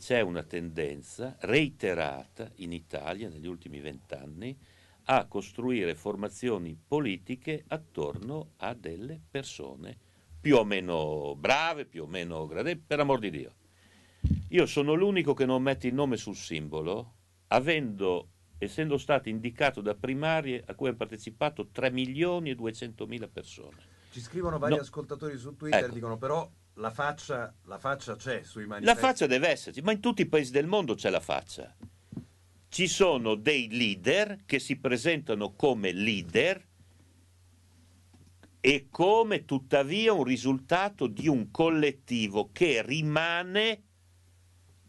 c'è una tendenza reiterata in Italia negli ultimi vent'anni a costruire formazioni politiche attorno a delle persone più o meno brave, più o meno gradevoli, per amor di Dio. Io sono l'unico che non mette il nome sul simbolo, avendo, essendo stato indicato da primarie a cui hanno partecipato 3 milioni e 200 mila persone. Ci scrivono vari no. ascoltatori su Twitter, ecco. dicono però la faccia, la faccia c'è sui manifesti. La faccia deve esserci, ma in tutti i paesi del mondo c'è la faccia. Ci sono dei leader che si presentano come leader e come tuttavia un risultato di un collettivo che rimane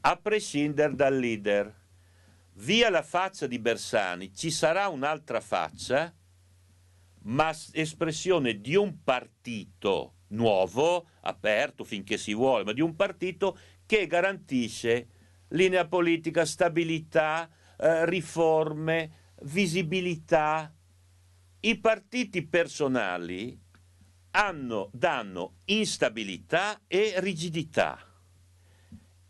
a prescindere dal leader. Via la faccia di Bersani, ci sarà un'altra faccia, ma espressione di un partito nuovo, aperto finché si vuole, ma di un partito che garantisce linea politica, stabilità, eh, riforme, visibilità. I partiti personali hanno, danno instabilità e rigidità.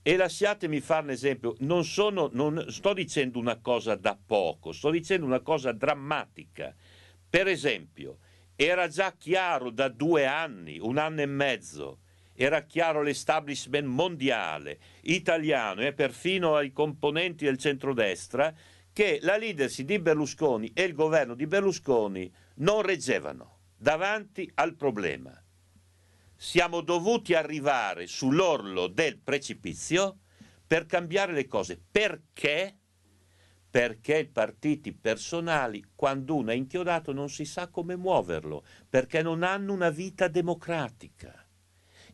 E lasciatemi fare un esempio, non, sono, non sto dicendo una cosa da poco, sto dicendo una cosa drammatica. Per esempio, era già chiaro da due anni, un anno e mezzo, era chiaro l'establishment mondiale, italiano e perfino ai componenti del centrodestra che la leadership di Berlusconi e il governo di Berlusconi non reggevano davanti al problema. Siamo dovuti arrivare sull'orlo del precipizio per cambiare le cose. Perché? perché i partiti personali, quando uno è inchiodato, non si sa come muoverlo, perché non hanno una vita democratica.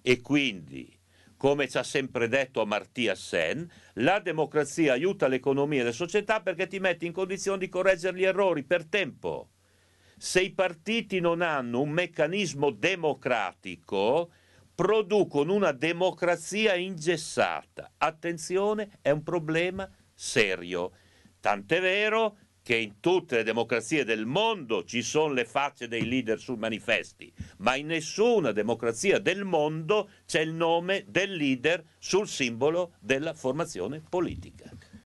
E quindi, come ci ha sempre detto Amartya Sen, la democrazia aiuta l'economia e le società perché ti mette in condizione di correggere gli errori per tempo. Se i partiti non hanno un meccanismo democratico, producono una democrazia ingessata. Attenzione, è un problema serio Tant'è vero che in tutte le democrazie del mondo ci sono le facce dei leader sui manifesti, ma in nessuna democrazia del mondo c'è il nome del leader sul simbolo della formazione politica.